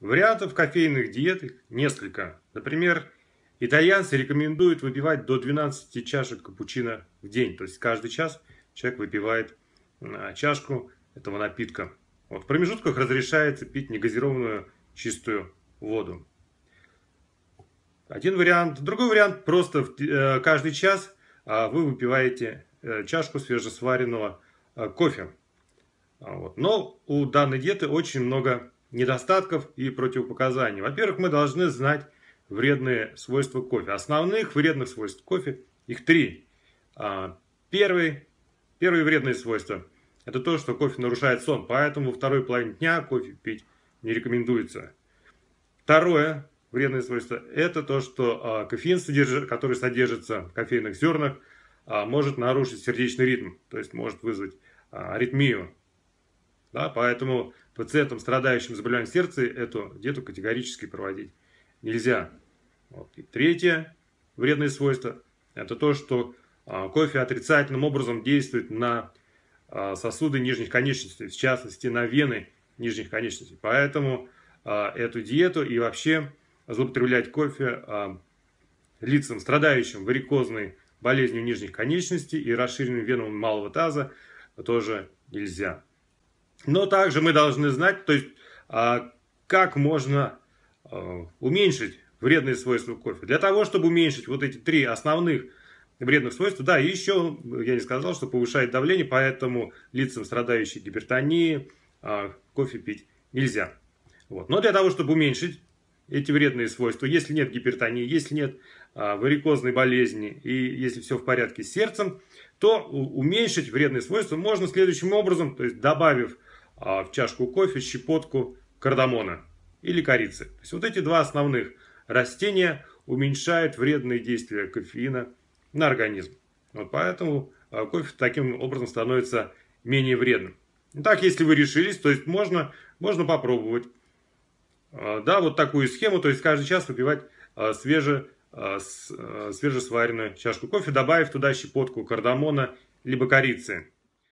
Вариантов кофейных диет несколько. Например, итальянцы рекомендуют выпивать до 12 чашек капучино в день. То есть каждый час человек выпивает а, чашку этого напитка. Вот в промежутках разрешается пить негазированную чистую воду. Один вариант. Другой вариант. Просто э, каждый час а, вы выпиваете э, чашку свежесваренного э, кофе. А Но у данной диеты очень много недостатков и противопоказаний. Во-первых, мы должны знать вредные свойства кофе. Основных вредных свойств кофе, их три. А, первый, первые вредные свойства – это то, что кофе нарушает сон, поэтому во второй половине дня кофе пить не рекомендуется. Второе вредное свойство – это то, что а, кофеин, который содержится в кофейных зернах, а, может нарушить сердечный ритм, то есть может вызвать аритмию. Да, поэтому пациентам, страдающим заболеванием сердца, эту диету категорически проводить нельзя. Вот. И третье вредное свойство – это то, что а, кофе отрицательным образом действует на а, сосуды нижних конечностей, в частности, на вены нижних конечностей. Поэтому а, эту диету и вообще злоупотреблять кофе лицам, страдающим варикозной болезнью нижних конечностей и расширенным веном малого таза, тоже нельзя. Но также мы должны знать, то есть, а, как можно а, уменьшить вредные свойства кофе. Для того, чтобы уменьшить вот эти три основных вредных свойства, да, и еще я не сказал, что повышает давление, поэтому лицам, страдающим гипертонией, а, кофе пить нельзя. Вот. Но для того, чтобы уменьшить эти вредные свойства, если нет гипертонии, если нет варикозной болезни и если все в порядке с сердцем, то уменьшить вредные свойства можно следующим образом, то есть добавив а, в чашку кофе щепотку кардамона или корицы. То есть вот эти два основных растения уменьшают вредные действия кофеина на организм. Вот поэтому а, кофе таким образом становится менее вредным. Ну так, если вы решились, то есть можно, можно попробовать. А, да, вот такую схему, то есть каждый час выпивать свеже, свежесваренную чашку кофе, добавив туда щепотку кардамона либо корицы.